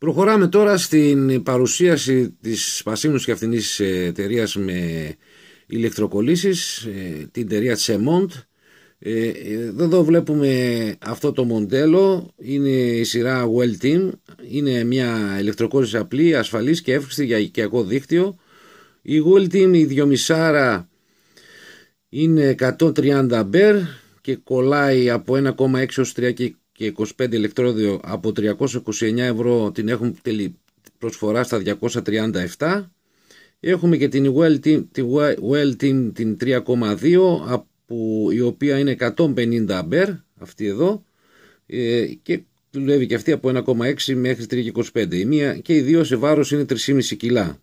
Προχωράμε τώρα στην παρουσίαση της πασίμνους και αυθινής ε, εταιρείας με ηλεκτροκολλήσεις, ε, την εταιρεία Τσεμόντ. Εδώ βλέπουμε αυτό το μοντέλο, είναι η σειρά Well είναι μια ηλεκτροκόλληση απλή, ασφαλής και εύκολη για οικιακό δίκτυο. Η Well Team, η δυομισάρα, είναι 130 μπέρ και κολλάει από 1,6 ως και 25 ηλεκτρόδιο από 329 ευρώ την έχουν προσφορά στα 237 Έχουμε και την Well Team, την 3,2 από, η οποία είναι 150 αμπέρ αυτή εδώ ε, και δουλεύει και αυτή από 1,6 μέχρι 3,25. Η μία και οι δύο σε βάρος είναι 3,5 κιλά.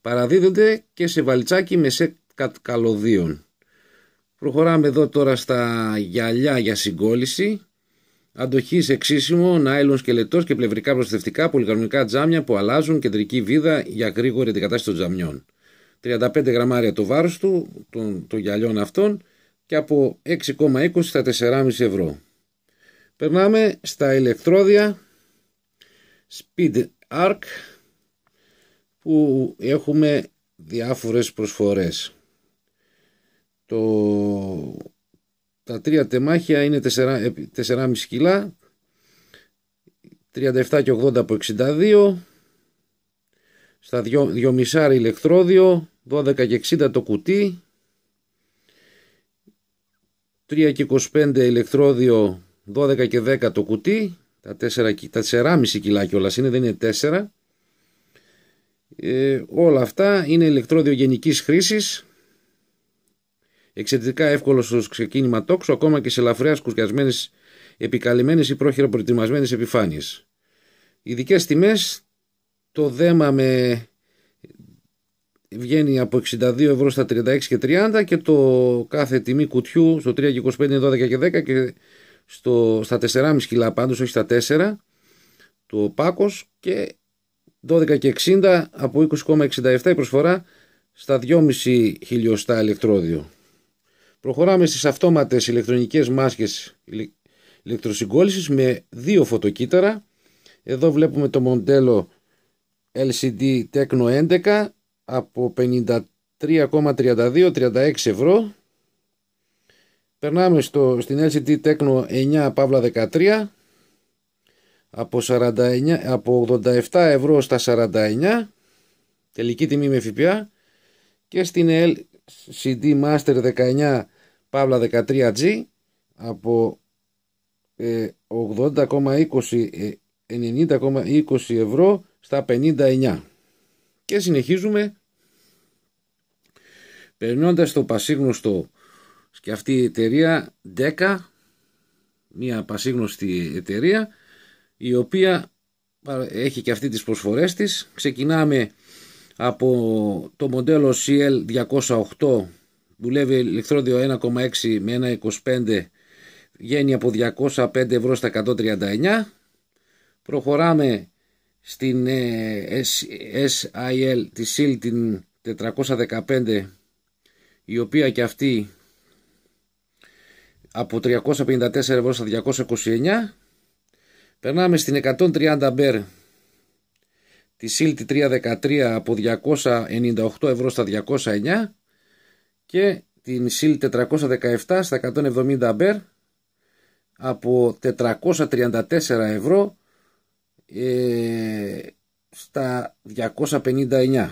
Παραδίδονται και σε βαλτσάκι με σε καλωδίων. Προχωράμε εδώ τώρα στα γυαλιά για συγκόλληση. Αντοχή σε ξύσιμο, νάιλον σκελετός και πλευρικά προστατευτικά πολυκανονικά τζάμια που αλλάζουν κεντρική βίδα για γρήγορη αντικατάσταση των τζαμιών. 35 γραμμάρια το βάρος του, των, των γυαλιών αυτών και από 6,20 στα 4,5 ευρώ. Περνάμε στα ηλεκτρόδια Speed Arc που έχουμε διάφορες προσφορές. Το τα τρία τεμάχια είναι 4,5 ε, κιλά 37 και 80 από 62 στα δυο μισάρι ηλεκτρόδιο 12 και 60 το κουτί 3 και 25 ηλεκτρόδιο 12 και 10 το κουτί τα 4,5 τα κιλά κιόλας είναι δεν είναι 4 ε, όλα αυτά είναι ηλεκτρόδιο γενικής χρήσης Εξαιρετικά εύκολο στο ξεκίνημα τόξου, ακόμα και σε λαφρέα σκουριασμένες, επικαλυμμένες ή πρόχειρα προετοιμασμένες επιφάνειες. Ειδικές τιμές, το δέμα με βγαίνει από 62 ευρώ στα 36 και 30 και το κάθε τιμή κουτιού στο 3 και 25, 12 και 10 και στο, στα 4,5 κιλά πάντως, όχι στα 4 το πάκος και 12 και 60 από 20,67 η προσφορά στα 2,5 χιλιοστά ηλεκτρόδιο. Προχωράμε στις αυτόματες ηλεκτρονικές μάσκες ηλεκτροσυγκόλλησης με δύο φωτοκύτταρα. Εδώ βλέπουμε το μοντέλο LCD Tecno 11 από 53,32 36 ευρώ. Περνάμε στο, στην LCD Tecno 9 Παύλα 13 από, 49, από 87 ευρώ στα 49 τελική τιμή με ΦΠΑ και στην LCD Master 19 Παύλα 13G από 80,20 ε, 90,20 ε, ευρώ στα 59 και συνεχίζουμε περνώντας το πασίγνωστο και αυτή η εταιρεία 10 μια πασίγνωστη εταιρεία η οποία έχει και αυτή τις προσφορές της ξεκινάμε από το μοντέλο CL208 δουλεύει ηλεκτρόδιο 1,6 με 1,25 βγαίνει από 205 ευρώ στα 139 προχωράμε στην ε, SIL τη SIL την 415 η οποία και αυτή από 354 ευρώ στα 229 περνάμε στην 130 μπερ τη SIL τη 313 από 298 ευρώ στα 209 και την ΣΥΛ 417 στα 170 αμπέρ από 434 ευρώ ε, στα 259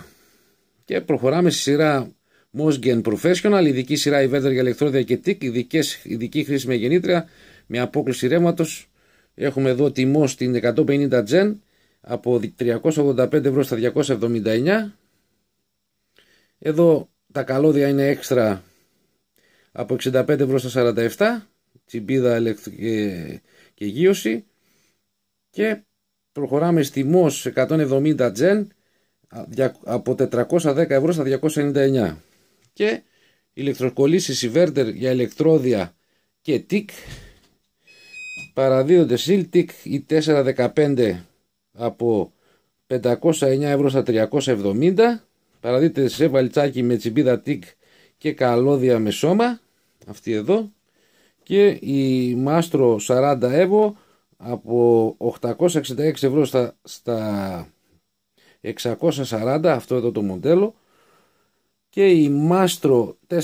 και προχωράμε στη σειρά Mosgen Professional, ειδική σειρά Ιβέντερ για ηλεκτρόδια και τίκ ειδικές, ειδική χρήση με γεννήτρια με απόκληση ρεύματος. Έχουμε εδώ τιμό στην 150 Gen από 385 ευρώ στα 279. Εδώ τα καλώδια είναι έξτρα από 65 ευρώ στα 47 τσιμπίδα και, και γύρωση και προχωράμε στη MOS 170 Gen από 410 ευρώ στα 299 και ηλεκτροκολλήσεις Ιβέρτερ για ηλεκτρόδια και τικ παραδίδονται Siltic η 415 από 509 ευρώ στα 370 Παραδείτε σε βαλτσάκι με τσιμπίδα τικ και καλώδια με σώμα. Αυτή εδώ. Και η Μάστρο 40 ευρώ από 866 ευρώ στα, στα 640 αυτό εδώ το μοντέλο και η μάστρο 416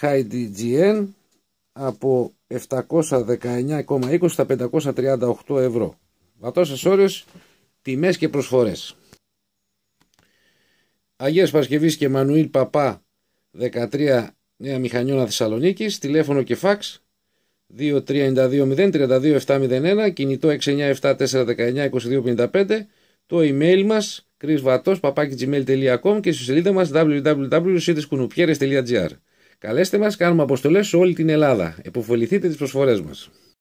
High GN από 719,20 στα 538 ευρώ. Βατώσες όρες, τιμές και προσφορές. Αγίας Παρασκευής και Μανουήλ Παπά 13 Νέα Μηχανιώνα Θεσσαλονίκης, τηλέφωνο και φαξ 2-32-0-32-701, κινητό 697-419-2255, το email μας κρίσβατός και στη σελίδα μας www.siteskunupiere.gr e Καλέστε μας, κάνουμε αποστολές σε όλη την Ελλάδα. Εποφεληθείτε τις προσφορές μας.